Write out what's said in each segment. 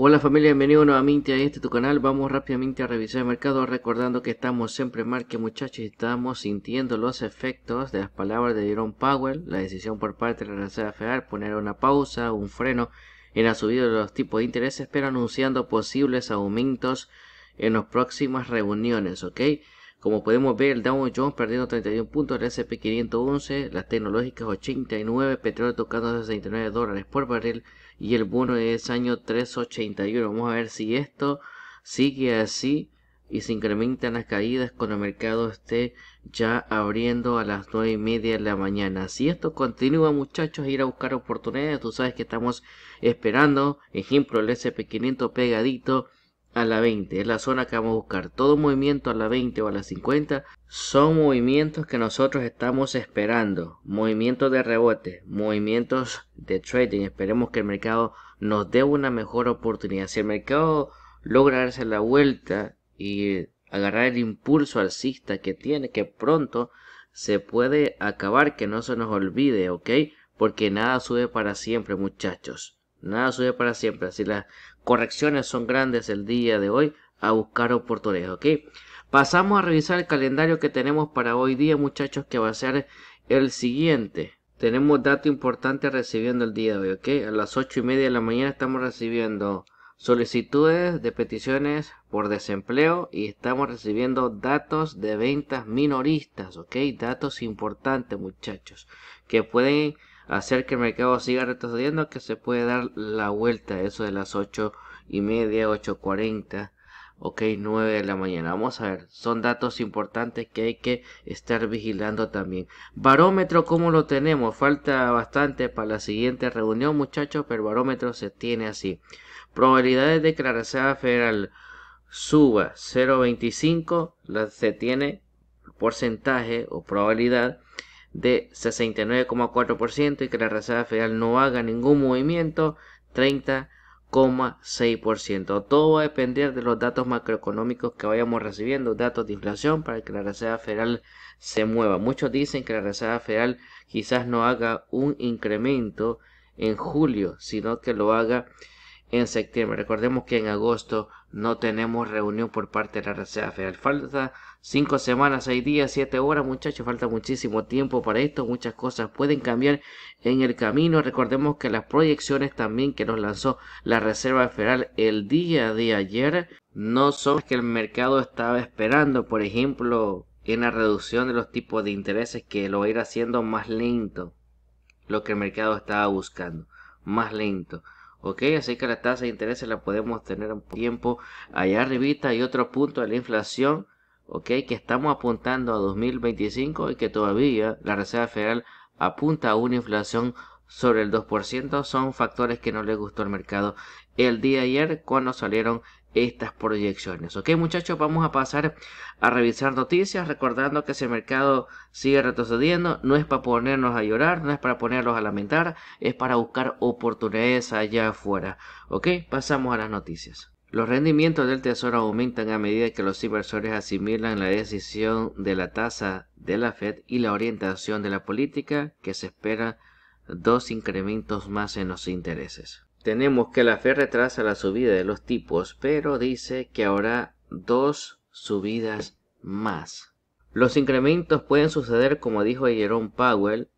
Hola familia, bienvenido nuevamente a este tu canal. Vamos rápidamente a revisar el mercado recordando que estamos siempre en que muchachos y estamos sintiendo los efectos de las palabras de Jerome Powell, la decisión por parte de la Reserva Federal poner una pausa, un freno en la subida de los tipos de intereses, pero anunciando posibles aumentos en las próximas reuniones, ¿ok? Como podemos ver, el Dow Jones perdiendo 31 puntos, el S&P 511, las tecnológicas 89, petróleo tocando 69 dólares por barril, y el bono es año 381. Vamos a ver si esto sigue así y se incrementan las caídas cuando el mercado esté ya abriendo a las 9 y media de la mañana. Si esto continúa muchachos, ir a buscar oportunidades. Tú sabes que estamos esperando, ejemplo, el SP500 pegadito a la 20, es la zona que vamos a buscar. Todo movimiento a la 20 o a la 50 son movimientos que nosotros estamos esperando. Movimientos de rebote, movimientos de trading. Esperemos que el mercado nos dé una mejor oportunidad. Si el mercado logra darse la vuelta y agarrar el impulso alcista que tiene, que pronto se puede acabar, que no se nos olvide, ¿ok? Porque nada sube para siempre, muchachos. Nada sube para siempre. Así las correcciones son grandes el día de hoy a buscar oportunidades, ¿ok? Pasamos a revisar el calendario que tenemos para hoy día, muchachos, que va a ser el siguiente. Tenemos dato importante recibiendo el día de hoy, ¿ok? A las 8 y media de la mañana estamos recibiendo solicitudes de peticiones por desempleo y estamos recibiendo datos de ventas minoristas, ¿ok? Datos importantes, muchachos, que pueden hacer que el mercado siga retrocediendo que se puede dar la vuelta eso de las 8 y media 8.40 ok 9 de la mañana vamos a ver son datos importantes que hay que estar vigilando también barómetro como lo tenemos falta bastante para la siguiente reunión muchachos pero barómetro se tiene así probabilidades de que la reserva federal suba 0.25 se tiene porcentaje o probabilidad de 69,4% y que la Reserva Federal no haga ningún movimiento 30,6%. Todo va a depender de los datos macroeconómicos que vayamos recibiendo, datos de inflación para que la Reserva Federal se mueva. Muchos dicen que la Reserva Federal quizás no haga un incremento en julio, sino que lo haga en septiembre. Recordemos que en agosto no tenemos reunión por parte de la Reserva Federal. Falta 5 semanas, 6 días, 7 horas, muchachos, falta muchísimo tiempo para esto, muchas cosas pueden cambiar en el camino. Recordemos que las proyecciones también que nos lanzó la Reserva Federal el día de ayer no son las que el mercado estaba esperando, por ejemplo, en la reducción de los tipos de intereses que lo va a ir haciendo más lento, lo que el mercado estaba buscando, más lento. ¿ok? Así que la tasa de intereses la podemos tener un tiempo allá arribita y otro punto de la inflación ¿ok? Que estamos apuntando a 2025 y que todavía la Reserva Federal apunta a una inflación sobre el 2%, son factores que no le gustó al mercado el día de ayer cuando salieron estas proyecciones. Ok muchachos, vamos a pasar a revisar noticias, recordando que ese mercado sigue retrocediendo, no es para ponernos a llorar, no es para ponernos a lamentar, es para buscar oportunidades allá afuera. Ok, pasamos a las noticias. Los rendimientos del tesoro aumentan a medida que los inversores asimilan la decisión de la tasa de la Fed y la orientación de la política, que se espera dos incrementos más en los intereses. Tenemos que la Fed retrasa la subida de los tipos, pero dice que habrá dos subidas más. Los incrementos pueden suceder, como dijo Jerome Powell,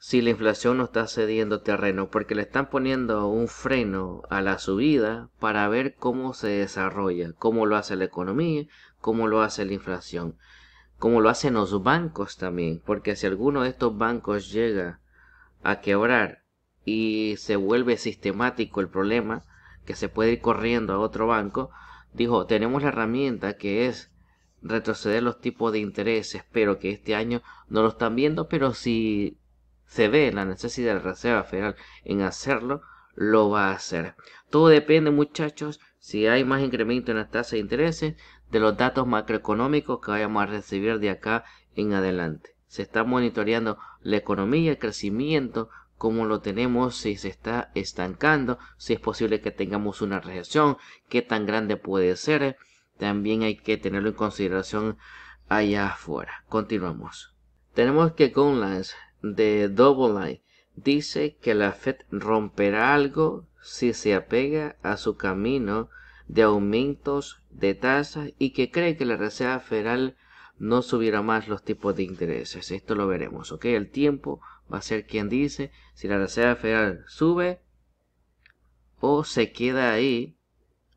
si la inflación no está cediendo terreno, porque le están poniendo un freno a la subida para ver cómo se desarrolla, cómo lo hace la economía, cómo lo hace la inflación, cómo lo hacen los bancos también, porque si alguno de estos bancos llega a quebrar y se vuelve sistemático el problema, que se puede ir corriendo a otro banco, dijo, tenemos la herramienta que es retroceder los tipos de intereses, pero que este año no lo están viendo, pero si se ve la necesidad de la Reserva Federal en hacerlo, lo va a hacer. Todo depende, muchachos, si hay más incremento en las tasas de intereses, de los datos macroeconómicos que vayamos a recibir de acá en adelante. Se está monitoreando la economía, el crecimiento, cómo lo tenemos, si se está estancando, si es posible que tengamos una recesión, qué tan grande puede ser. También hay que tenerlo en consideración allá afuera. Continuamos. Tenemos que las de Double dice que la Fed romperá algo si se apega a su camino de aumentos de tasas y que cree que la Reserva Federal no subirá más los tipos de intereses. Esto lo veremos, ¿ok? El tiempo va a ser quien dice si la Reserva Federal sube o se queda ahí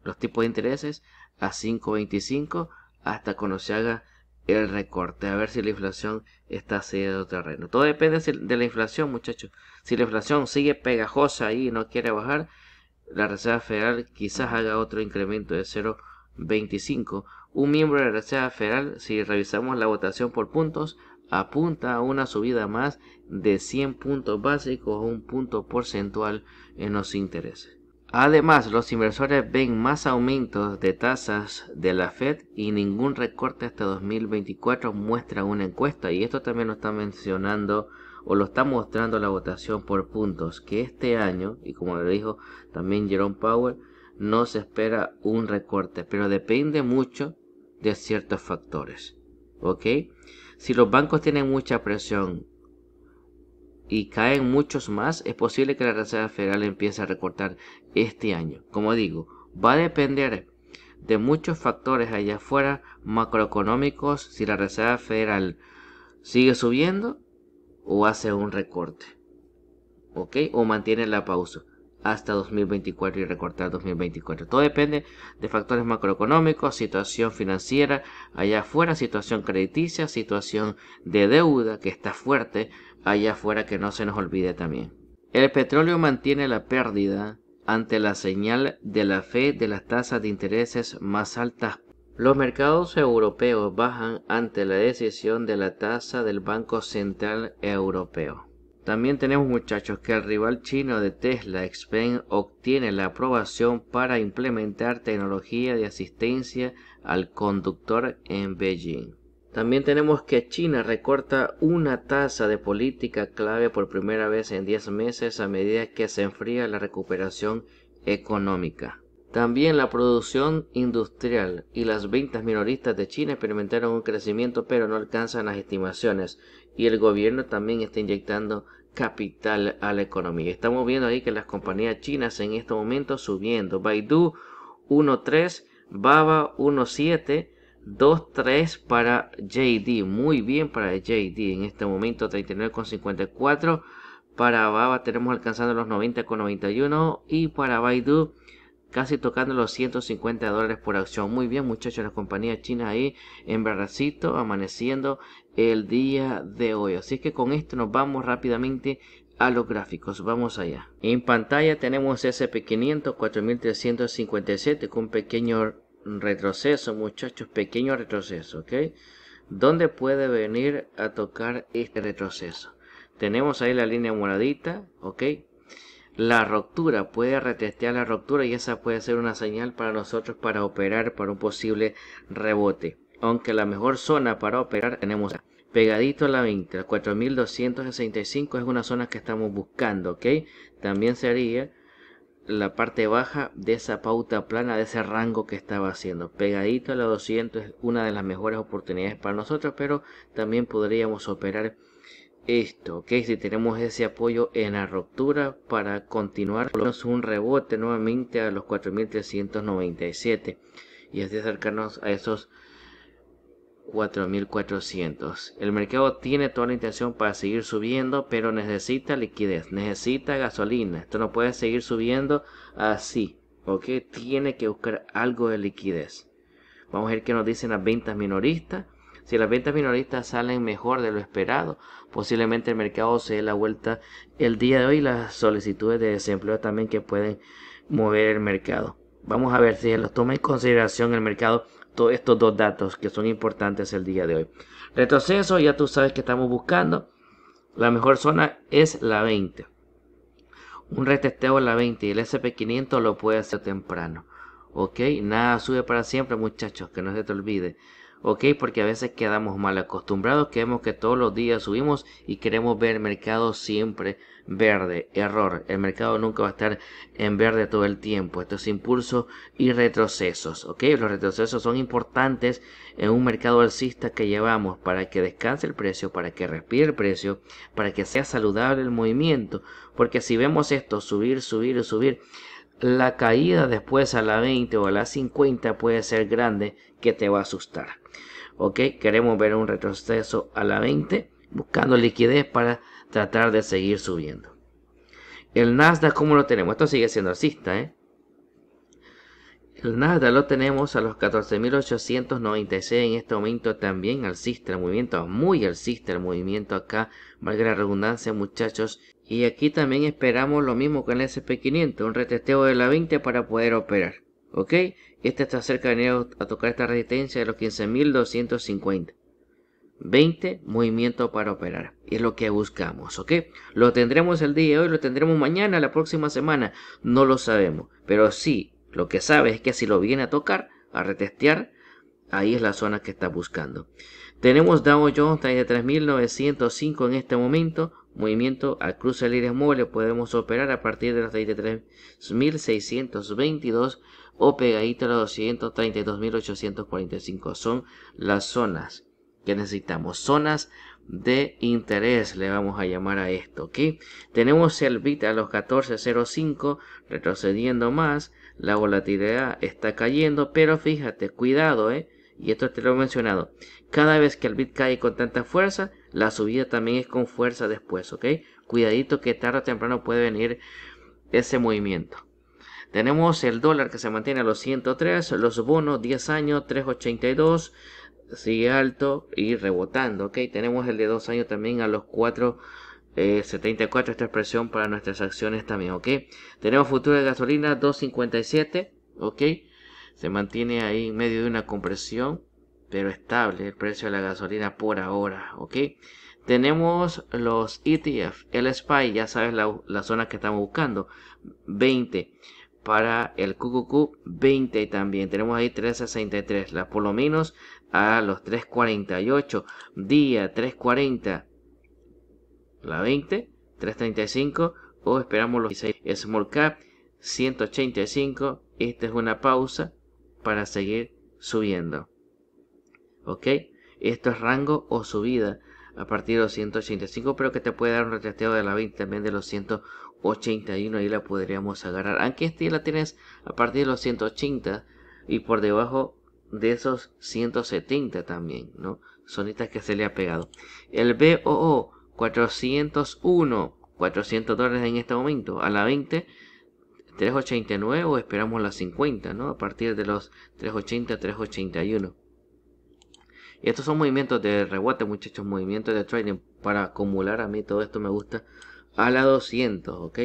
los tipos de intereses a 5.25 hasta cuando se haga el recorte, a ver si la inflación está otro terreno. Todo depende de la inflación, muchachos. Si la inflación sigue pegajosa y no quiere bajar, la Reserva Federal quizás haga otro incremento de 0,25. Un miembro de la Reserva Federal, si revisamos la votación por puntos, apunta a una subida más de 100 puntos básicos o un punto porcentual en los intereses. Además, los inversores ven más aumentos de tasas de la Fed y ningún recorte hasta 2024 muestra una encuesta. Y esto también lo está mencionando o lo está mostrando la votación por puntos, que este año, y como lo dijo también Jerome Powell, no se espera un recorte, pero depende mucho de ciertos factores. ¿Ok? Si los bancos tienen mucha presión y caen muchos más, es posible que la Reserva Federal empiece a recortar este año. Como digo, va a depender de muchos factores allá afuera macroeconómicos si la Reserva Federal sigue subiendo o hace un recorte. ¿Ok? O mantiene la pausa hasta 2024 y recortar 2024. Todo depende de factores macroeconómicos, situación financiera allá afuera, situación crediticia, situación de deuda que está fuerte, allá afuera que no se nos olvide también. El petróleo mantiene la pérdida ante la señal de la fe de las tasas de intereses más altas. Los mercados europeos bajan ante la decisión de la tasa del Banco Central Europeo. También tenemos muchachos que el rival chino de Tesla, Xpeng, obtiene la aprobación para implementar tecnología de asistencia al conductor en Beijing. También tenemos que China recorta una tasa de política clave por primera vez en 10 meses a medida que se enfría la recuperación económica. También la producción industrial y las ventas minoristas de China experimentaron un crecimiento pero no alcanzan las estimaciones y el gobierno también está inyectando capital a la economía. Estamos viendo ahí que las compañías chinas en este momento subiendo. Baidu 1.3, Baba 1.7, 2-3 para JD. Muy bien para JD. En este momento 39,54. Para Baba tenemos alcanzando los 90,91. Y para Baidu casi tocando los 150 dólares por acción. Muy bien muchachos, la compañía china ahí en barracito amaneciendo el día de hoy. Así que con esto nos vamos rápidamente a los gráficos. Vamos allá. En pantalla tenemos SP500 4357 con pequeño retroceso, muchachos, pequeño retroceso, ¿ok? ¿Dónde puede venir a tocar este retroceso? Tenemos ahí la línea moradita, ¿ok? La ruptura, puede retestear la ruptura y esa puede ser una señal para nosotros para operar para un posible rebote. Aunque la mejor zona para operar tenemos pegadito a la 20, 4265 es una zona que estamos buscando, ¿ok? También sería la parte baja de esa pauta plana, de ese rango que estaba haciendo. Pegadito a la 200 es una de las mejores oportunidades para nosotros, pero también podríamos operar esto, ok, si tenemos ese apoyo en la ruptura para continuar, menos un rebote nuevamente a los 4397 y así acercarnos a esos 4.400. El mercado tiene toda la intención para seguir subiendo, pero necesita liquidez, necesita gasolina. Esto no puede seguir subiendo así, ¿ok? Tiene que buscar algo de liquidez. Vamos a ver qué nos dicen las ventas minoristas. Si las ventas minoristas salen mejor de lo esperado, posiblemente el mercado se dé la vuelta el día de hoy. Las solicitudes de desempleo también que pueden mover el mercado. Vamos a ver si los toma en consideración el mercado todos estos dos datos que son importantes el día de hoy. Retroceso, ya tú sabes que estamos buscando. La mejor zona es la 20. Un retesteo en la 20 y el SP500 lo puede hacer temprano. Ok, nada sube para siempre muchachos, que no se te olvide. ¿ok? Porque a veces quedamos mal acostumbrados, queremos que todos los días subimos y queremos ver el mercado siempre verde. Error, el mercado nunca va a estar en verde todo el tiempo. Esto es impulso y retrocesos, ¿ok? Los retrocesos son importantes en un mercado alcista que llevamos para que descanse el precio, para que respire el precio, para que sea saludable el movimiento. Porque si vemos esto subir, subir y subir, la caída después a la 20 o a la 50 puede ser grande que te va a asustar. Ok, queremos ver un retroceso a la 20 buscando liquidez para tratar de seguir subiendo. El Nasdaq, ¿cómo lo tenemos? Esto sigue siendo alcista, ¿eh? El Nasdaq lo tenemos a los 14.896 en este momento también alcista el movimiento, muy alcista el movimiento acá, valga la redundancia muchachos, y aquí también esperamos lo mismo con el SP500, un retesteo de la 20 para poder operar. ¿Ok? Este está cerca de a tocar esta resistencia de los 15.250. 20 movimientos para operar. Es lo que buscamos, ¿ok? Lo tendremos el día de hoy, lo tendremos mañana, la próxima semana. No lo sabemos. Pero sí, lo que sabe es que si lo viene a tocar, a retestear, ahí es la zona que está buscando. Tenemos Dow Jones de 3.905 en este momento movimiento al cruce de líneas móviles podemos operar a partir de los 33.622 o pegadito a los 232.845. Son las zonas que necesitamos. Zonas de interés le vamos a llamar a esto. ¿ok? Tenemos el bit a los 14.05 retrocediendo más. La volatilidad está cayendo, pero fíjate, cuidado, ¿eh? y esto te lo he mencionado, cada vez que el bit cae con tanta fuerza, la subida también es con fuerza después, ¿ok? Cuidadito que tarde o temprano puede venir ese movimiento. Tenemos el dólar que se mantiene a los 103, los bonos 10 años 382, sigue alto y rebotando, ¿ok? Tenemos el de 2 años también a los 474, Eh, 74 esta expresión para nuestras acciones también, ok. Tenemos futuro de gasolina 257, ok. Se mantiene ahí en medio de una compresión, pero estable el precio de la gasolina por ahora, ¿ok? Tenemos los ETF, el SPY, ya sabes la, zona que estamos buscando, 20 para el QQQ 20 también tenemos ahí 363 la por lo menos a los 348 día 340 la 20 335 o esperamos los 16 small cap 185 esta es una pausa para seguir subiendo. ¿Ok? Esto es rango o subida a partir de los 185, pero que te puede dar un retesteo de la 20 también de los 181. y la podríamos agarrar. Aunque este la tienes a partir de los 180 y por debajo de esos 170 también, ¿no? Son que se le ha pegado. El BOO 401, 400 dólares en este momento, a la 20 389 o esperamos las 50, ¿no? A partir de los 380, 381. Y estos son movimientos de rebote, muchachos, movimientos de trading para acumular a mí todo esto me gusta a la 200, ¿ok?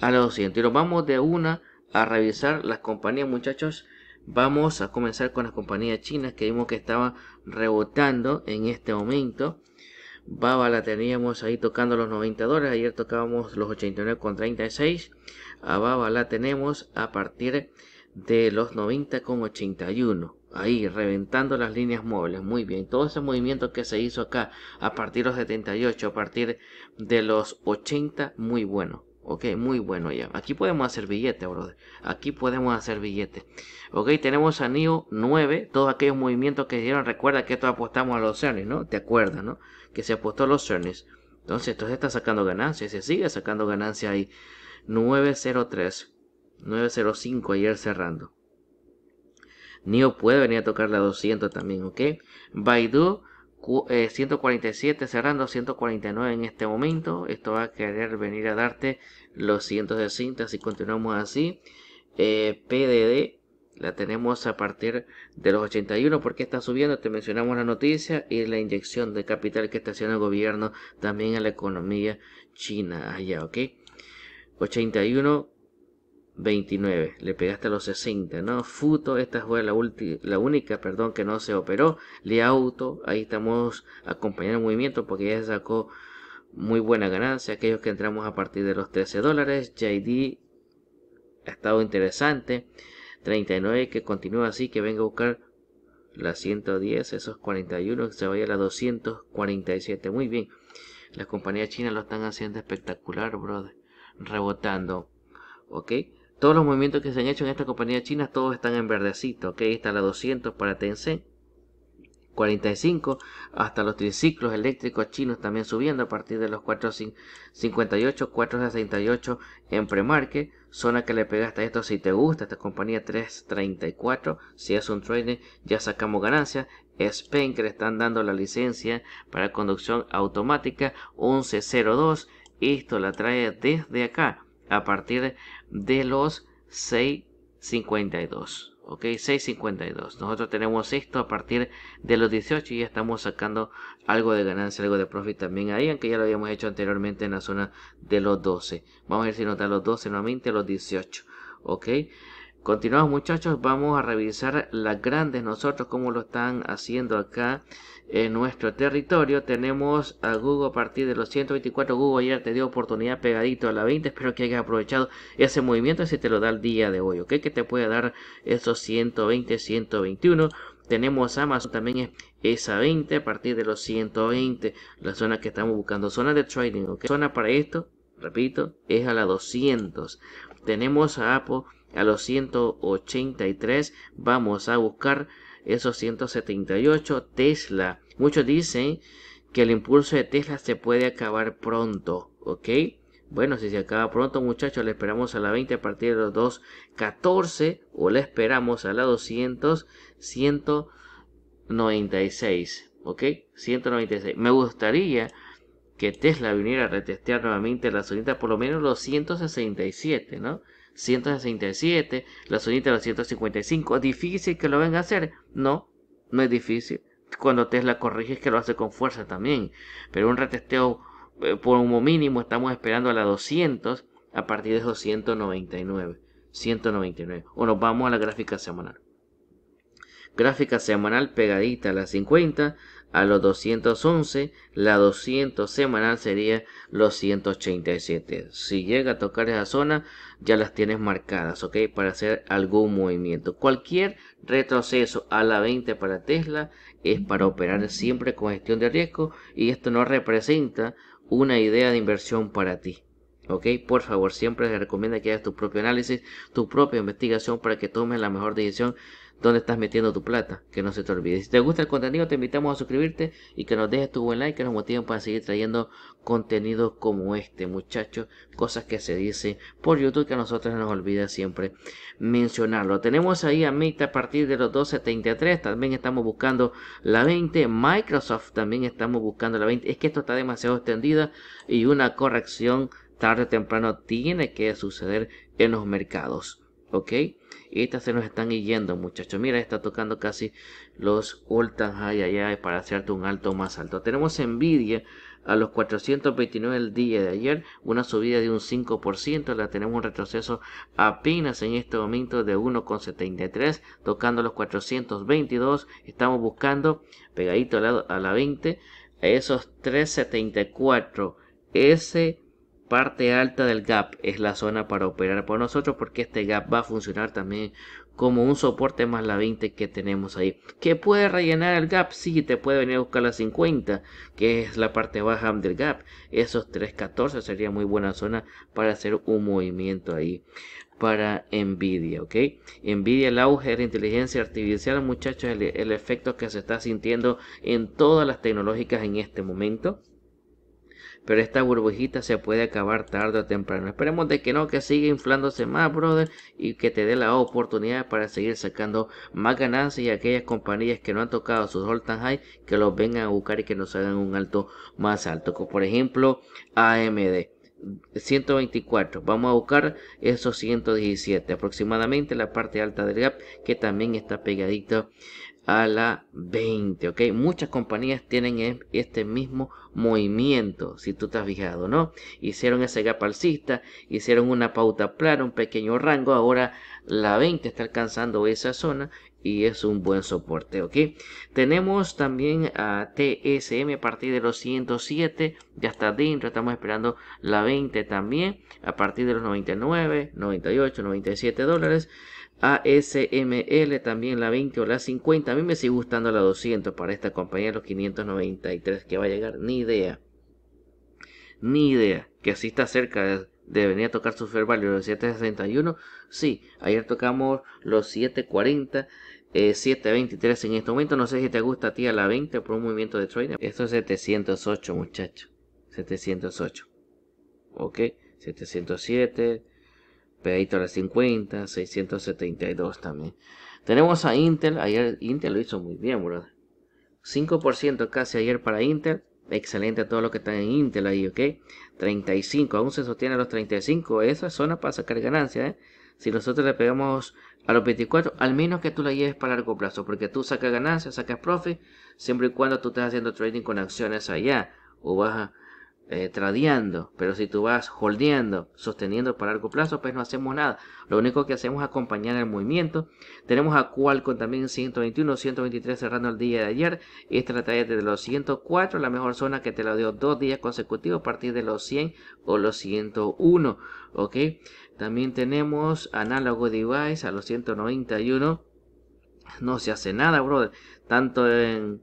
A la 200. Y nos vamos de una a revisar las compañías, muchachos. Vamos a comenzar con las compañías chinas que vimos que estaba rebotando en este momento. Baba la teníamos ahí tocando los 90 dólares, ayer tocábamos los 89,36, a Baba la tenemos a partir de los 90,81, ahí reventando las líneas móviles, muy bien, todo ese movimiento que se hizo acá a partir de los 78, a partir de los 80, muy bueno. Ok, muy bueno ya. Aquí podemos hacer billete, brother. Aquí podemos hacer billete. Ok, tenemos a NIO 9. Todos aquellos movimientos que dieron. Recuerda que esto apostamos a los earnings, ¿no? ¿Te acuerdas, no? Que se apostó a los cernes. Entonces, esto se está sacando ganancias. Se sigue sacando ganancias ahí. 903. 905 ayer cerrando. Nio puede venir a tocar la 200 también, ¿ok? Baidu 147 eh, cerrando 149 en este momento esto va a querer venir a darte los cientos de cintas si continuamos así eh, PDD la tenemos a partir de los 81 porque está subiendo, te mencionamos la noticia y la inyección de capital que está haciendo el gobierno también a la economía china allá, ah, ¿ok? 81 29. Le pegaste a los 60, ¿no? Futo, esta fue la, la única, perdón, que no se operó. Le auto, ahí estamos acompañando el movimiento porque ya sacó muy buena ganancia. Aquellos que entramos a partir de los 13 dólares. JD ha estado interesante. 39 que continúa así, que venga a buscar las 110, esos 41, que se vaya a las 247. Muy bien. Las compañías chinas lo están haciendo espectacular, brother. Rebotando. ¿Ok? Todos los movimientos que se han hecho en esta compañía china, todos están en verdecito, ok, está la 200 para Tencent, 45 hasta los triciclos eléctricos chinos también subiendo a partir de los 458, 468 en premarque, zona que le pegaste hasta esto si te gusta esta compañía 334, si es un trader ya sacamos ganancias, Spain que le están dando la licencia para conducción automática 1102, esto la trae desde acá a partir de de los 652. Ok, 652. Nosotros tenemos esto a partir de los 18 y ya estamos sacando algo de ganancia, algo de profit también ahí, aunque ya lo habíamos hecho anteriormente en la zona de los 12. Vamos a ver si nos da los 12 nuevamente, los 18. Ok, Continuamos muchachos, vamos a revisar las grandes nosotros como lo están haciendo acá en nuestro territorio. Tenemos a Google a partir de los 124. Google ayer te dio oportunidad pegadito a la 20. Espero que hayas aprovechado ese movimiento si te lo da el día de hoy, ¿ok? Que te puede dar esos 120, 121. Tenemos a Amazon también es esa 20 a partir de los 120. La zona que estamos buscando, zona de trading, ¿ok? Zona para esto, repito, es a la 200. Tenemos a Apple a los 183 vamos a buscar esos 178 Tesla. Muchos dicen que el impulso de Tesla se puede acabar pronto, ¿ok? Bueno, si se acaba pronto muchachos, le esperamos a la 20 a partir de los 214 o le esperamos a la 200, 196, ¿ok? 196. Me gustaría que Tesla viniera a retestear nuevamente la solita por lo menos los 167, ¿no? 167, la de los 155. ¿Difícil que lo venga a hacer? No, no es difícil. Cuando Tesla corrige es que lo hace con fuerza también. Pero un retesteo eh, por un mínimo estamos esperando a la 200 a partir de 299 199. 199. O nos vamos a la gráfica semanal. Gráfica semanal pegadita a las 50 a los 211, la 200 semanal sería los 187. Si llega a tocar esa zona, ya las tienes marcadas, ¿ok? Para hacer algún movimiento. Cualquier retroceso a la 20 para Tesla es para operar siempre con gestión de riesgo y esto no representa una idea de inversión para ti. ¿Ok? Por favor, siempre te recomienda que hagas tu propio análisis, tu propia investigación para que tomes la mejor decisión dónde estás metiendo tu plata, que no se te olvide. Si te gusta el contenido, te invitamos a suscribirte y que nos dejes tu buen like, que nos motiven para seguir trayendo contenido como este, muchachos. Cosas que se dice por YouTube que a nosotros nos olvida siempre mencionarlo. Tenemos ahí a Meta a partir de los 2.73. También estamos buscando la 20. Microsoft también estamos buscando la 20. Es que esto está demasiado extendida y una corrección tarde o temprano tiene que suceder en los mercados ok estas se nos están yendo muchachos mira está tocando casi los ultas, ay allá para hacerte un alto más alto tenemos envidia a los 429 el día de ayer, una subida de un 5%, la tenemos un retroceso apenas en este momento de 1,73, tocando los 422, estamos buscando pegadito al lado a la 20, a esos 374 ese parte alta del gap es la zona para operar por nosotros porque este gap va a funcionar también como un soporte más la 20 que tenemos ahí que puede rellenar el gap si sí, te puede venir a buscar la 50 que es la parte baja del gap esos 314 sería muy buena zona para hacer un movimiento ahí para Nvidia, ¿ok? Nvidia, el auge de la inteligencia artificial, muchachos, el efecto que se está sintiendo en todas las tecnológicas en este momento pero esta burbujita se puede acabar tarde o temprano. Esperemos de que no, que siga inflándose más, brother, y que te dé la oportunidad para seguir sacando más ganancias y aquellas compañías que no han tocado sus all time high, que los vengan a buscar y que nos hagan un alto más alto, como por ejemplo AMD. 124. Vamos a buscar esos 117. Aproximadamente la parte alta del gap que también está pegadito a la 20, ¿ok? Muchas compañías tienen este mismo movimiento, si tú te has fijado, ¿no? Hicieron ese gap alcista, hicieron una pauta plana, un pequeño rango, ahora la 20 está alcanzando esa zona y es un buen soporte, ¿ok? Tenemos también a TSM a partir de los 107, ya está dentro, estamos esperando la 20 también, a partir de los 99, 98, 97 dólares. ASML también la 20 o la 50. A mí me sigue gustando la 200 para esta compañía, los 593 que va a llegar. Ni idea. Ni idea. Que así está cerca de, venir a tocar su fair value, los 761. Sí, ayer tocamos los 740. 723 eh, en este momento. No sé si te gusta a ti a la 20 por un movimiento de trading. Esto es 708, muchachos. 708. Ok. 707 a las 50, 672 también. Tenemos a Intel, ayer Intel lo hizo muy bien, bro. 5% casi ayer para Intel. Excelente todo lo que están en Intel ahí, ¿ok? 35, aún se sostiene a los 35. Esa zona para sacar ganancia, ¿eh? Si nosotros le pegamos a los 24, al menos que tú la lleves para largo plazo, porque tú sacas ganancias, sacas profit, siempre y cuando tú estés haciendo trading con acciones allá o baja eh, tradeando, pero si tú vas holdeando, sosteniendo para largo plazo, pues no hacemos nada. Lo único que hacemos es acompañar el movimiento. Tenemos a Qualcomm también 121, 123 cerrando el día de ayer. Esta la trae desde los 104, la mejor zona que te la dio dos días consecutivos a partir de los 100 o los 101. Ok, también tenemos análogo device a los 191. No se hace nada, brother. Tanto en,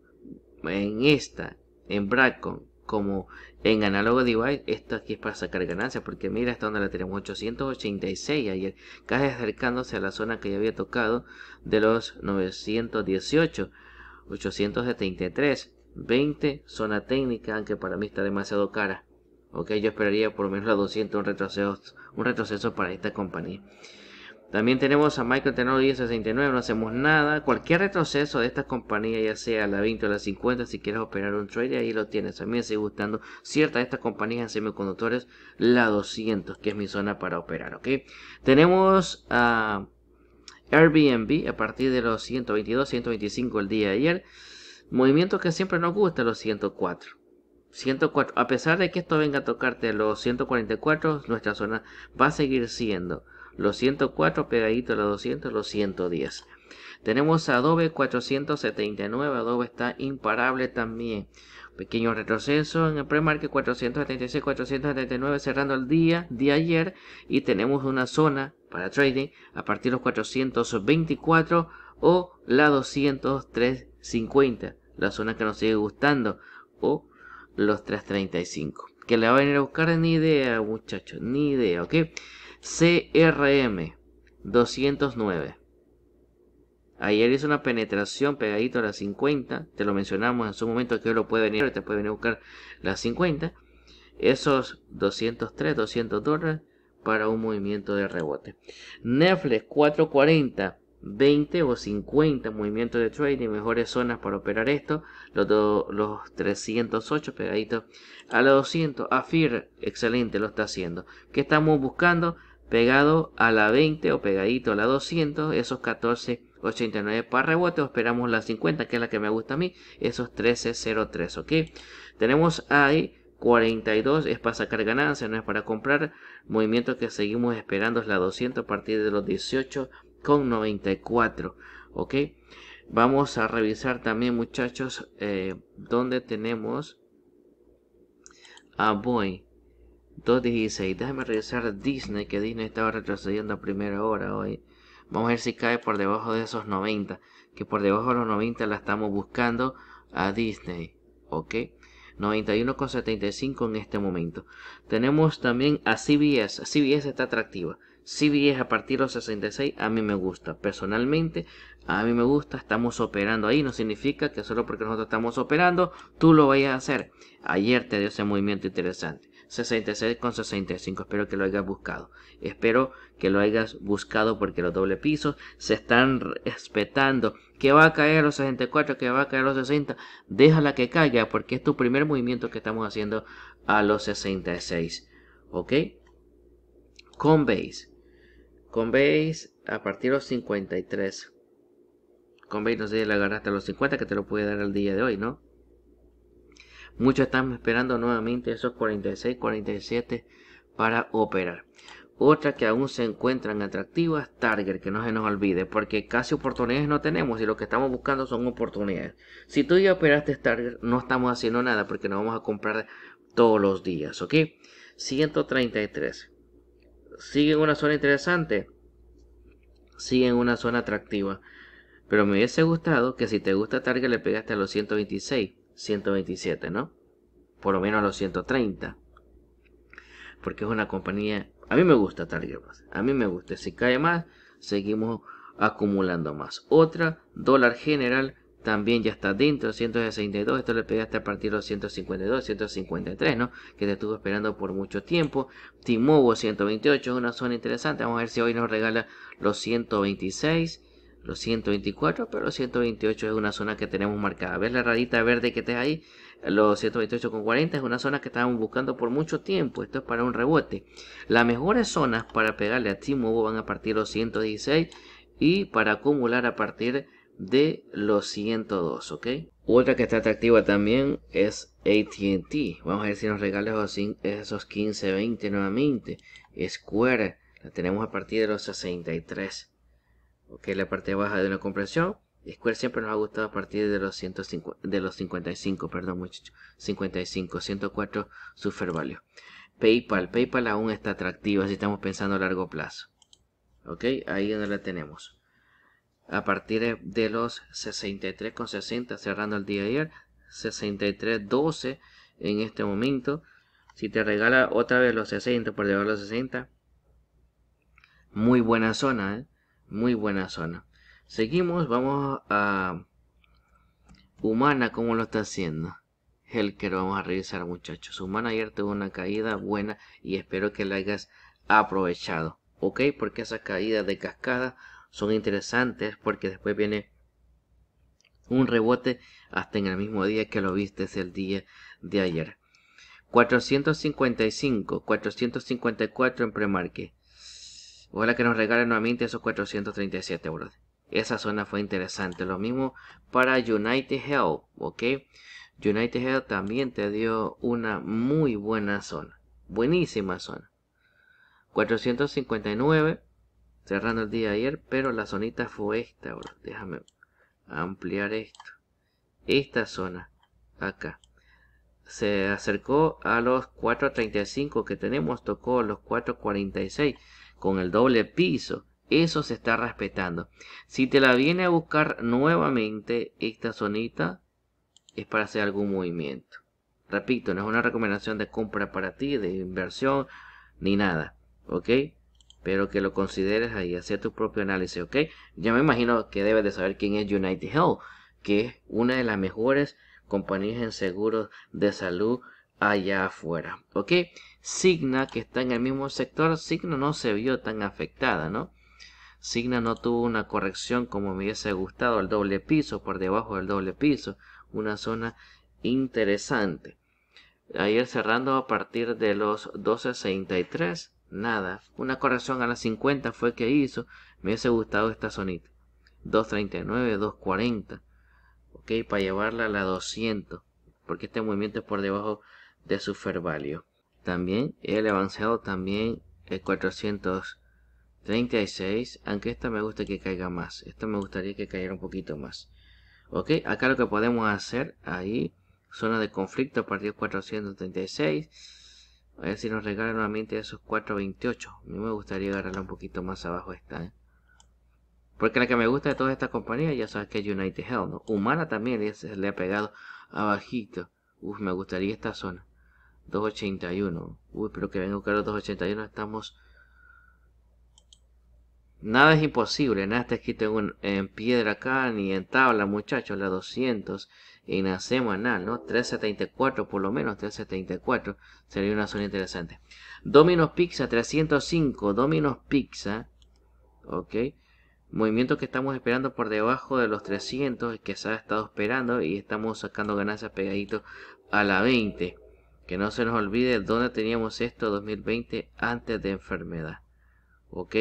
en esta, en bracon como en análogo Divide, esto aquí es para sacar ganancias, porque mira hasta donde la tenemos, 886 ayer, casi acercándose a la zona que ya había tocado de los 918, 873, 20, zona técnica, aunque para mí está demasiado cara. Ok, yo esperaría por lo menos la 200 retroceso, un retroceso para esta compañía. También tenemos a Michael Tenor 1069, no hacemos nada. Cualquier retroceso de estas compañías, ya sea la 20 o la 50, si quieres operar un trade, ahí lo tienes. A mí me sigue gustando cierta de estas compañías en semiconductores, la 200, que es mi zona para operar, ¿ok? Tenemos a Airbnb a partir de los 122, 125 el día de ayer. Movimiento que siempre nos gusta, los 104. 104, a pesar de que esto venga a tocarte los 144, nuestra zona va a seguir siendo los 104 pegadito a los 200, los 110. Tenemos Adobe 479, Adobe está imparable también. Pequeño retroceso en el pre-market 476, 479 cerrando el día de ayer y tenemos una zona para trading a partir de los 424 o la 203.50, la zona que nos sigue gustando o los 335. Que le va a venir a buscar ni idea, muchachos, ni idea, ¿ok? CRM 209. Ayer hizo una penetración pegadito a las 50. Te lo mencionamos en su momento que lo puede venir, te puede venir a buscar las 50. Esos 203, 200 dólares para un movimiento de rebote. Netflix 440. 20 o 50 movimientos de trading, mejores zonas para operar esto, los, los 308 pegaditos a la 200, AFIR, excelente, lo está haciendo. ¿Qué estamos buscando? pegado a la 20 o pegadito a la 200, esos 14.89 para rebote, esperamos la 50 que es la que me gusta a mí, esos 1303, ok. Tenemos ahí 42 es para sacar ganancia no es para comprar. Movimiento que seguimos esperando es la 200 a partir de los 18 con 94 Ok, vamos a revisar también, muchachos, eh, donde tenemos a Boy. 2.16. Déjame revisar Disney, que Disney estaba retrocediendo a primera hora hoy. Vamos a ver si cae por debajo de esos 90. Que por debajo de los 90 la estamos buscando a Disney. ¿Ok? 91,75 en este momento. Tenemos también a CBS. CBS está atractiva. CBS a partir de los 66 a mí me gusta. Personalmente, a mí me gusta. Estamos operando ahí. No significa que solo porque nosotros estamos operando, tú lo vayas a hacer. Ayer te dio ese movimiento interesante con 66 65 Espero que lo hayas buscado. Espero que lo hayas buscado porque los doble pisos se están respetando. Que va a caer a los 64, que va a caer a los 60. Déjala que caiga porque es tu primer movimiento que estamos haciendo a los 66. ¿Ok? con base a partir de los 53. base no sé si la agarraste a los 50 que te lo puede dar el día de hoy, ¿no? Muchos están esperando nuevamente esos 46, 47 para operar. otra que aún se encuentran atractivas, Target, que no se nos olvide, porque casi oportunidades no tenemos y lo que estamos buscando son oportunidades. Si tú ya operaste Target, no estamos haciendo nada porque no vamos a comprar todos los días, ¿ok? 133. Sigue en una zona interesante. Sigue en una zona atractiva. Pero me hubiese gustado que si te gusta Target le pegaste a los 126. 127, ¿no? Por lo menos los 130. Porque es una compañía... A mí me gusta Target A mí me gusta. Si cae más, seguimos acumulando más. Otra, dólar general, también ya está dentro, 162, esto le pegaste hasta a partir de los 152, 153, ¿no? Que te estuvo esperando por mucho tiempo. Timobo 128 es una zona interesante, vamos a ver si hoy nos regala los 126 los 124, pero los 128 es una zona que tenemos marcada. ¿Ves la radita verde que está ahí? Los 128 con 40 es una zona que estábamos buscando por mucho tiempo. Esto es para un rebote. Las mejores zonas para pegarle a T-Mobile van a partir de los 116 y para acumular a partir de los 102, ¿ok? Otra que está atractiva también es ATT. Vamos a ver si nos regala esos 15, 20 nuevamente. Square, la tenemos a partir de los 63 ok, la parte baja de la compresión. Square siempre nos ha gustado a partir de los, 150, de los 55, perdón muchachos, 55, 104 super value. PayPal, PayPal aún está atractiva si estamos pensando a largo plazo. Ok, ahí donde la tenemos. A partir de los 63,60 cerrando el día de ayer, 63,12 en este momento. Si te regala otra vez los 60 por debajo de los 60, muy buena zona, ¿eh? Muy buena zona. Seguimos, vamos a... Humana, como lo está haciendo? El lo vamos a revisar muchachos. Humana ayer tuvo una caída buena y espero que la hayas aprovechado. ¿Ok? Porque esas caídas de cascada son interesantes porque después viene un rebote hasta en el mismo día que lo viste es el día de ayer. 455, 454 en premarque la que nos regalen nuevamente esos 437 euros. Esa zona fue interesante. Lo mismo para United Health, ¿ok? United Health también te dio una muy buena zona. Buenísima zona. 459 cerrando el día de ayer, pero la zonita fue esta, Déjame ampliar esto. Esta zona, acá. Se acercó a los 4.35 que tenemos, tocó los 4.46 con el doble piso. Eso se está respetando. Si te la viene a buscar nuevamente esta zonita, es para hacer algún movimiento. Repito, no es una recomendación de compra para ti, de inversión, ni nada. ¿Ok? Pero que lo consideres ahí, hacer tu propio análisis, ¿ok? Ya me imagino que debes de saber quién es United Health, que es una de las mejores compañías en seguros de salud allá afuera. ¿Ok? Signa, que está en el mismo sector, Signa no se vio tan afectada, ¿no? Signa no tuvo una corrección como me hubiese gustado El doble piso, por debajo del doble piso, una zona interesante. Ayer cerrando a partir de los 12.63, nada. Una corrección a las 50 fue que hizo, me hubiese gustado esta zonita. 2.39, 2.40, ok, para llevarla a la 200, porque este movimiento es por debajo de su fair value. También el avanzado también el 436, aunque esta me gusta que caiga más. Esta me gustaría que cayera un poquito más. Ok, acá lo que podemos hacer ahí, zona de conflicto, partido 436. A ver si nos regala nuevamente esos 428. A mí me gustaría agarrarla un poquito más abajo esta. ¿eh? Porque la que me gusta de toda esta compañía. ya sabes que es United Health, ¿no? Humana también le ha pegado abajito. Uf, me gustaría esta zona. 281. Uy, pero que vengo los 281 estamos... Nada es imposible, nada está escrito en, piedra acá ni en tabla, muchachos, la 200 en la semanal, ¿no? 374 por lo menos, 374 sería una zona interesante. Domino's Pizza 305, Domino's Pizza, ok. Movimiento que estamos esperando por debajo de los 300 que se ha estado esperando y estamos sacando ganancias pegaditos a la 20. Que no se nos olvide dónde teníamos esto 2020 antes de enfermedad. ¿Ok?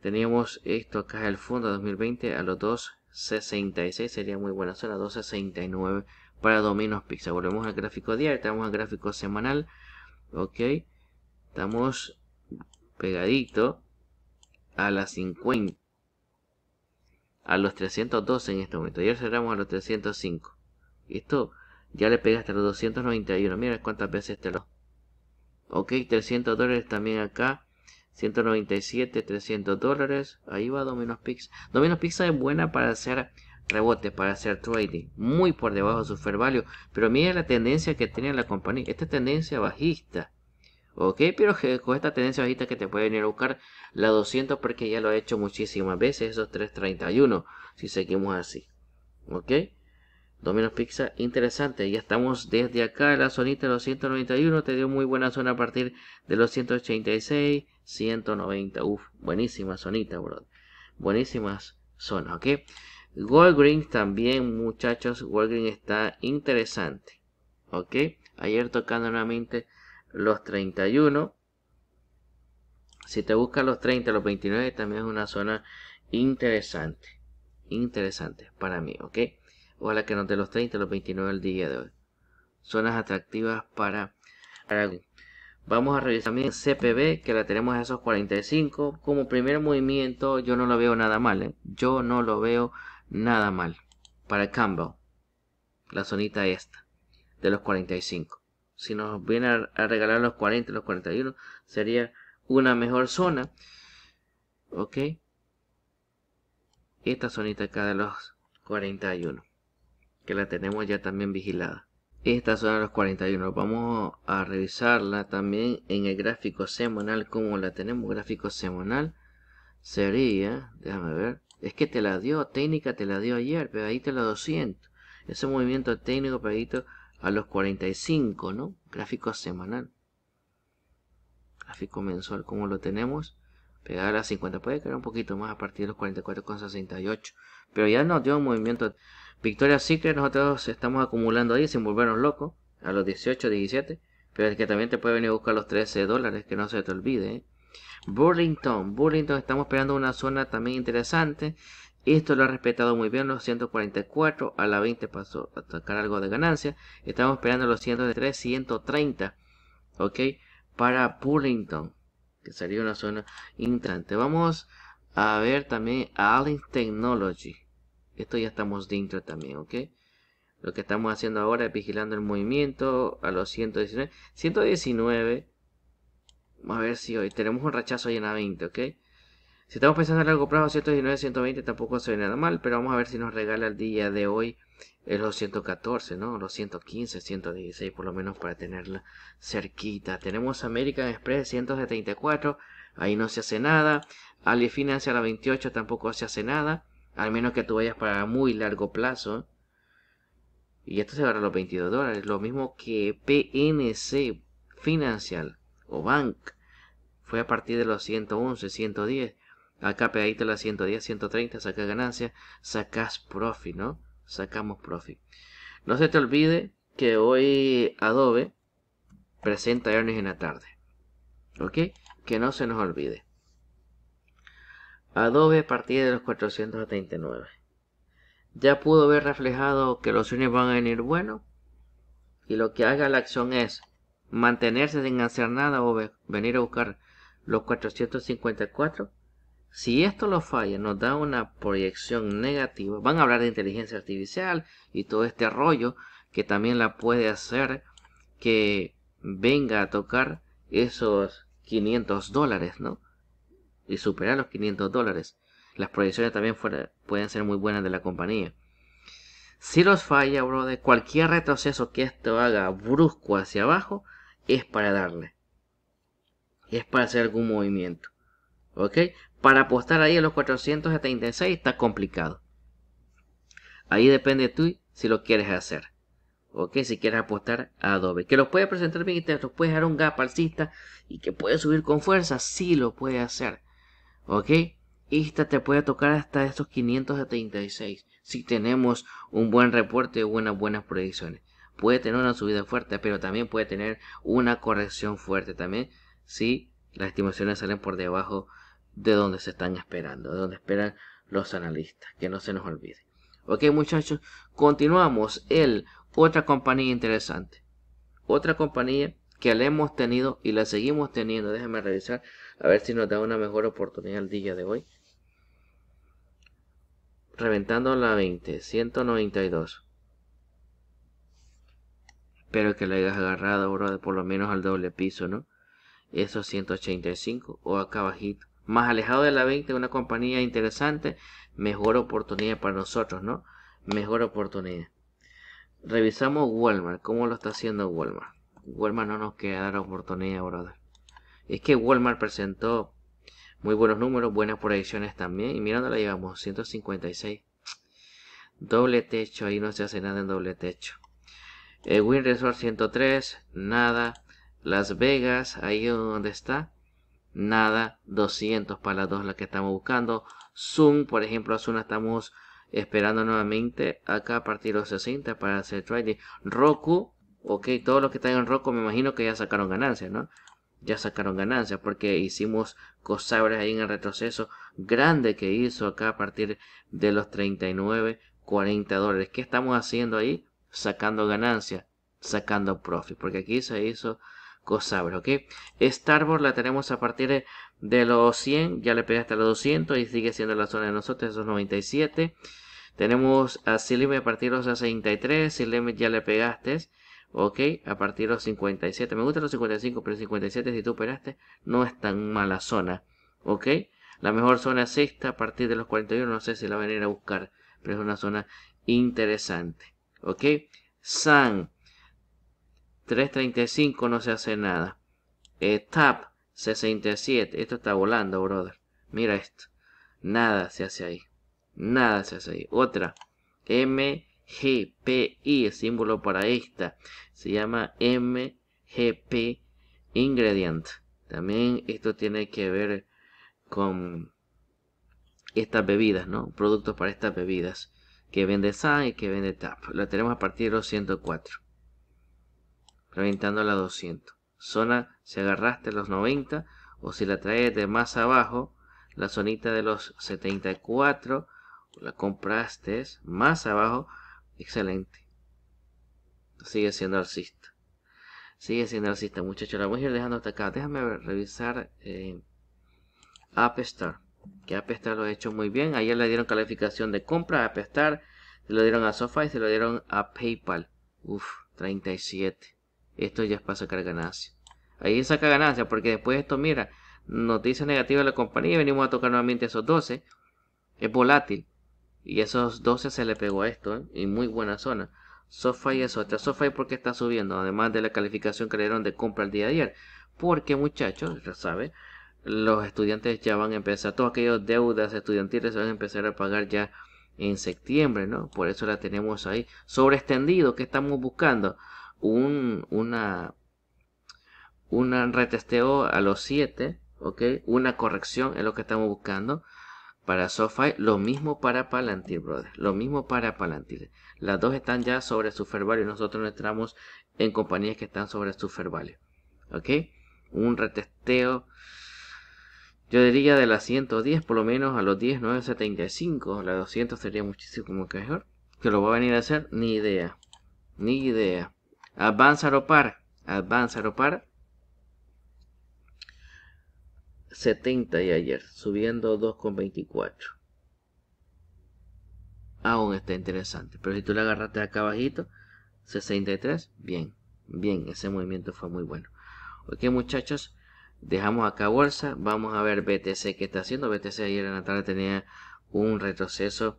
Teníamos esto acá al fondo 2020 a los 2.66. Sería muy buena zona, 2.69 para Dominos Pizza. Volvemos al gráfico diario, estamos al gráfico semanal. ¿Ok? Estamos pegadito a las 50 a los 312 en este momento. Ayer cerramos a los 305. Esto ya le pegaste los 291. Mira cuántas veces te lo... Ok, 300 dólares también acá. 197, 300 dólares. Ahí va Domino's Pizza. Domino's Pizza es buena para hacer rebotes, para hacer trading. Muy por debajo de su fair value. Pero mira la tendencia que tenía la compañía. Esta tendencia bajista. Ok, pero con esta tendencia bajista que te puede venir a buscar la 200 porque ya lo he hecho muchísimas veces. Esos 331. Si seguimos así. Ok. Domino's Pizza, interesante. Ya estamos desde acá, la zonita de los 191. Te dio muy buena zona a partir de los 186, 190. Uf, buenísima zonita, bro. Buenísimas zonas, ¿ok? Walgreens también, muchachos. Walgreens está interesante, ¿ok? Ayer tocando nuevamente los 31. Si te buscas los 30, los 29, también es una zona interesante. Interesante para mí, ¿ok? ojalá que nos dé los 30 los 29 al día de hoy. Zonas atractivas para Aragón. Vamos a revisar también CPB, que la tenemos a esos 45. Como primer movimiento, yo no lo veo nada mal. ¿eh? Yo no lo veo nada mal. Para Campbell, la zonita esta, de los 45. Si nos viene a, regalar los 40, los 41, sería una mejor zona. ¿Ok? Esta zonita acá de los 41 que la tenemos ya también vigilada. esta zona son los 41. Vamos a revisarla también en el gráfico semanal. Como la tenemos gráfico semanal, sería, déjame ver, es que te la dio, técnica te la dio ayer, pegadito te la 200. Ese movimiento técnico pegadito a los 45, ¿no? Gráfico semanal. Gráfico mensual, como lo tenemos? Pegada a las 50. Puede quedar un poquito más a partir de los 44,68. Pero ya no... dio un movimiento Victoria Secret nosotros estamos acumulando ahí sin volvernos locos, a los 18, 17, pero es que también te puede venir a buscar los 13 dólares, que no se te olvide. ¿eh? Burlington, Burlington estamos esperando una zona también interesante. Esto lo ha respetado muy bien, los 144 a la 20 pasó a sacar algo de ganancia. Estamos esperando los 103, 130, ok, para Burlington, que sería una zona interesante. Vamos a ver también a Allen Technology esto ya estamos dentro también, ¿ok? Lo que estamos haciendo ahora es vigilando el movimiento a los 119. 119. A ver si hoy tenemos un rechazo ahí en la 20, ¿ok? Si estamos pensando en largo plazo, 119, 120 tampoco se ve nada mal, pero vamos a ver si nos regala el día de hoy eh, los 114, ¿no? Los 115, 116 por lo menos para tenerla cerquita. Tenemos American Express 174, ahí no se hace nada. Ali Finance a la 28 tampoco se hace nada al menos que tú vayas para muy largo plazo. Y esto se va a los 22 dólares, lo mismo que PNC Financial o Bank fue a partir de los 111, 110. Acá pegadito la 110, 130, sacas ganancia, sacas profit, ¿no? Sacamos profit. No se te olvide que hoy Adobe presenta earnings en la tarde. ¿Ok? Que no se nos olvide. Adobe a partir de los 439 Ya pudo ver reflejado que los sueños van a venir buenos y lo que haga la acción es mantenerse sin hacer nada o venir a buscar los 454. Si esto lo falla, nos da una proyección negativa. Van a hablar de inteligencia artificial y todo este rollo que también la puede hacer que venga a tocar esos 500 dólares, ¿no? y superar los 500 dólares. Las proyecciones también pueden ser muy buenas de la compañía. Si los falla, de cualquier retroceso que esto haga brusco hacia abajo es para darle. Es para hacer algún movimiento. ¿Ok? Para apostar ahí a los 476 está complicado. Ahí depende tú si lo quieres hacer. ¿ok? Si quieres apostar a Adobe. Que los puede presentar bien y los puede dejar un gap alcista y que puede subir con fuerza, sí lo puede hacer. ¿Ok? Esta te puede tocar hasta estos 576 si tenemos un buen reporte o unas buenas predicciones. Puede tener una subida fuerte, pero también puede tener una corrección fuerte también si las estimaciones salen por debajo de donde se están esperando, de donde esperan los analistas, que no se nos olvide. Ok muchachos, continuamos. El, otra compañía interesante. Otra compañía que la hemos tenido y la seguimos teniendo. Déjenme revisar a ver si nos da una mejor oportunidad el día de hoy. Reventando la 20, 192. Espero que la hayas agarrado, bro, por lo menos al doble piso, ¿no? Eso 185 o acá bajito. Más alejado de la 20, una compañía interesante, mejor oportunidad para nosotros, ¿no? Mejor oportunidad. Revisamos Walmart, cómo lo está haciendo Walmart. Walmart no nos queda dar oportunidad, brother es que Walmart presentó muy buenos números, buenas proyecciones también. Y mirándola llevamos 156. Doble techo, ahí no se hace nada en doble techo. El Win Resort 103, nada. Las Vegas, ahí donde está, nada. 200 para las dos las que estamos buscando. Zoom, por ejemplo, a Zoom estamos esperando nuevamente acá a partir de los 60 para hacer trading. Roku, ok, todos los que están en Roku me imagino que ya sacaron ganancias, ¿no? ya sacaron ganancias porque hicimos cosabres ahí en el retroceso grande que hizo acá a partir de los 39, 40 dólares. ¿Qué estamos haciendo ahí? Sacando ganancias, sacando profit, porque aquí se hizo cosabres, ¿ok? Starboard la tenemos a partir de los 100, ya le pegaste a los 200 y sigue siendo la zona de nosotros, esos 97. Tenemos a Silim a partir de los 63, Silimit ya le pegaste. Ok, a partir de los 57. Me gustan los 55, pero 57 si tú operaste no es tan mala zona. Ok, la mejor zona es esta a partir de los 41. No sé si la van a ir a buscar, pero es una zona interesante. Ok, San 335 no se hace nada. Etap tap 67. Esto está volando, brother. Mira esto. Nada se hace ahí. Nada se hace ahí. Otra. MGPI, símbolo para esta se llama MGP Ingredient. También esto tiene que ver con estas bebidas, ¿no? Productos para estas bebidas que vende Sun y que vende TAP. La tenemos a partir de los 104. Reventando la 200. Zona si agarraste los 90 o si la traes de más abajo, la zonita de los 74, la compraste más abajo, excelente. Sigue siendo alcista. Sigue siendo alcista, muchachos. La voy a ir dejando hasta acá. Déjame revisar eh, Appstar. Que Appstar lo ha hecho muy bien. Ayer le dieron calificación de compra a Appstar. Se lo dieron a SoFi, se lo dieron a PayPal. Uf, 37. Esto ya es para sacar ganancia. Ahí saca ganancia porque después esto, mira, noticia negativa de la compañía. Venimos a tocar nuevamente esos 12. Es volátil. Y esos 12 se le pegó a esto, ¿eh? En muy buena zona. SoFi es otra. SoFi porque está subiendo, además de la calificación que le dieron de compra el día de ayer. Porque muchachos, ya sabe, los estudiantes ya van a empezar, todas aquellas deudas estudiantiles se van a empezar a pagar ya en septiembre, ¿no? Por eso la tenemos ahí. Sobre extendido, que estamos buscando? Un, una, una retesteo a los 7, ¿ok? Una corrección es lo que estamos buscando para SoFi, lo mismo para Palantir, brother, lo mismo para Palantir. Las dos están ya sobre su fair nosotros no entramos en compañías que están sobre su ¿Ok? Un retesteo, yo diría de las 110 por lo menos a los 10, 10,975, la 200 sería muchísimo mejor. Que lo va a venir a hacer, ni idea, ni idea. Avanza o par, avanza o par. 70 y ayer, subiendo 2,24. Aún está interesante, pero si tú la agarraste acá abajito, 63, bien, bien, ese movimiento fue muy bueno. Ok muchachos, dejamos acá bolsa, vamos a ver BTC que está haciendo. BTC ayer en la tarde tenía un retroceso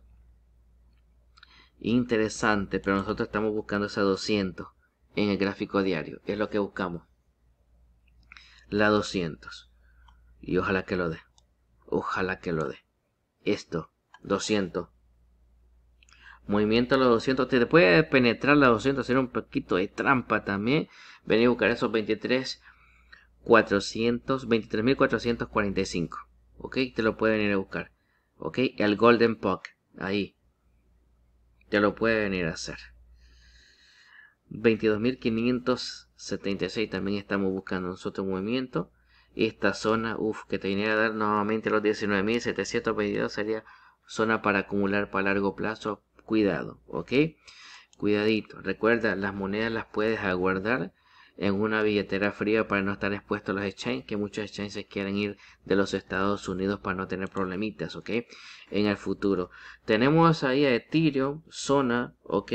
interesante, pero nosotros estamos buscando esa 200 en el gráfico diario, es lo que buscamos. La 200. Y ojalá que lo dé. Ojalá que lo dé. Esto. 200. Movimiento a los 200. Te puede penetrar la 200. Hacer un poquito de trampa también. Venir a buscar esos 23. 400. 23.445. Ok. Te lo puede venir a buscar. Ok. El Golden Puck. Ahí. Te lo puede venir a hacer. 22.576 también estamos buscando nosotros un movimiento esta zona, uff, que te viniera a dar nuevamente los 19.722 sería zona para acumular para largo plazo, cuidado, ok, cuidadito, recuerda, las monedas las puedes aguardar en una billetera fría para no estar expuesto a los exchanges, que muchos exchanges quieren ir de los Estados Unidos para no tener problemitas, ok, en el futuro. Tenemos ahí a Ethereum, zona, ok,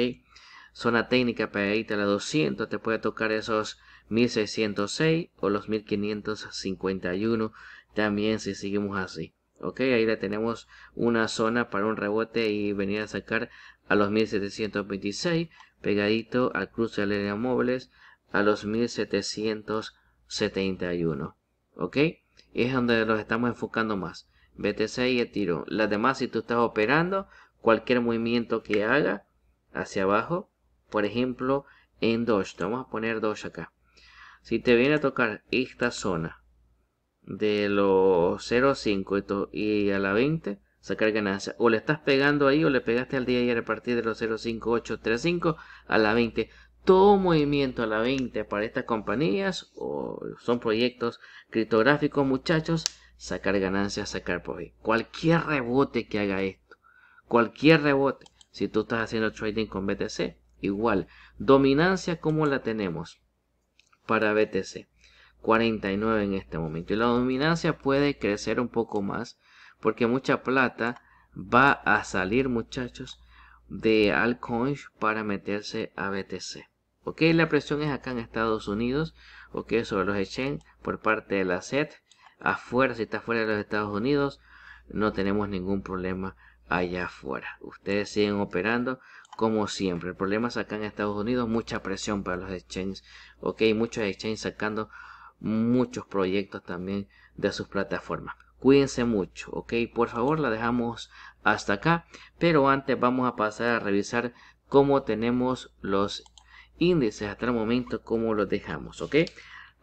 zona técnica para pegadita a la 200, te puede tocar esos 1606 o los 1551 también si seguimos así. Ok, ahí le tenemos una zona para un rebote y venir a sacar a los 1726 pegadito al cruce de línea móviles a los 1771. Ok, y es donde los estamos enfocando más. BTC y tiro. Las demás, si tú estás operando, cualquier movimiento que haga hacia abajo, por ejemplo, en Doge, vamos a poner dos acá. Si te viene a tocar esta zona de los 0,5 y a la 20, sacar ganancia. O le estás pegando ahí o le pegaste al día ayer a partir de los 05835 a la 20. Todo movimiento a la 20 para estas compañías o son proyectos criptográficos, muchachos, sacar ganancias, sacar por ahí. Cualquier rebote que haga esto, cualquier rebote, si tú estás haciendo trading con BTC, igual. Dominancia como la tenemos para BTC, 49 en este momento. Y la dominancia puede crecer un poco más porque mucha plata va a salir, muchachos, de altcoins para meterse a BTC. Ok, la presión es acá en Estados Unidos, ok, sobre los exchange por parte de la set Afuera, si está fuera de los Estados Unidos, no tenemos ningún problema allá afuera. Ustedes siguen operando como siempre. El problema es acá en Estados Unidos, mucha presión para los exchanges, ok, muchos exchanges sacando muchos proyectos también de sus plataformas. Cuídense mucho, ok, por favor la dejamos hasta acá, pero antes vamos a pasar a revisar cómo tenemos los índices hasta el momento, cómo los dejamos, ok.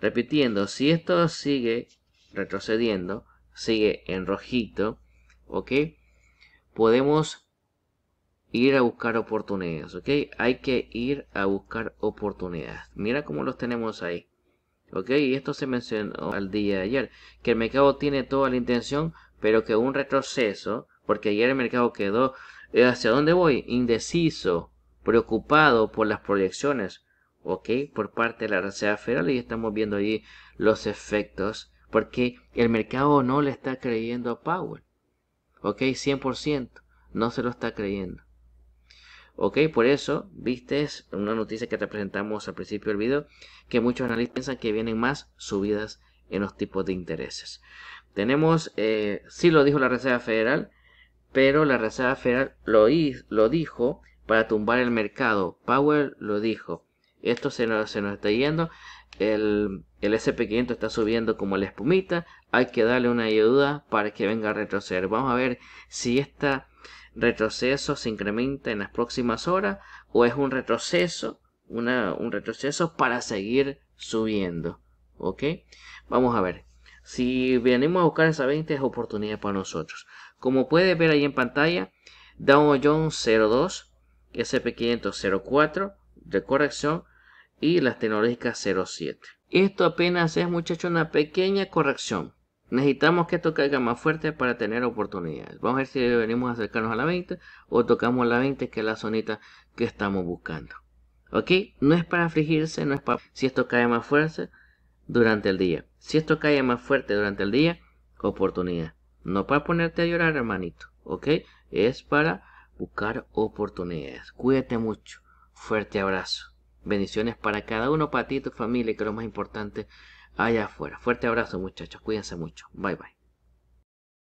Repitiendo, si esto sigue retrocediendo, sigue en rojito, ok, podemos ir a buscar oportunidades, ¿ok? Hay que ir a buscar oportunidades. Mira cómo los tenemos ahí. ¿Ok? Y esto se mencionó al día de ayer. Que el mercado tiene toda la intención, pero que un retroceso, porque ayer el mercado quedó, eh, ¿hacia dónde voy? Indeciso, preocupado por las proyecciones, ¿ok? Por parte de la Reserva Federal y estamos viendo allí los efectos, porque el mercado no le está creyendo a Powell, ¿ok? 100%, no se lo está creyendo. Ok, por eso, viste una noticia que te presentamos al principio del video, que muchos analistas piensan que vienen más subidas en los tipos de intereses. Tenemos, si eh, sí lo dijo la Reserva Federal, pero la Reserva Federal lo, dijo para tumbar el mercado. Power lo dijo. Esto se nos, se nos está yendo. El, el SP500 está subiendo como la espumita. Hay que darle una ayuda para que venga a retroceder. Vamos a ver si esta retroceso se incrementa en las próximas horas o es un retroceso, una, un retroceso para seguir subiendo. ¿Ok? Vamos a ver. Si venimos a buscar esa 20 es oportunidad para nosotros. Como puede ver ahí en pantalla, Dow Jones 02, SP500 04 de corrección y las tecnológicas 07. Esto apenas es muchachos una pequeña corrección. Necesitamos que esto caiga más fuerte para tener oportunidades. Vamos a ver si venimos a acercarnos a la 20 o tocamos la 20, que es la zonita que estamos buscando. ¿Ok? No es para afligirse, no es para... Si esto cae más fuerte durante el día. Si esto cae más fuerte durante el día, oportunidad. No para ponerte a llorar, hermanito. ¿Ok? Es para buscar oportunidades. Cuídate mucho. Fuerte abrazo. Bendiciones para cada uno, para ti y tu familia, que es lo más importante allá afuera. Fuerte abrazo muchachos, cuídense mucho. Bye bye.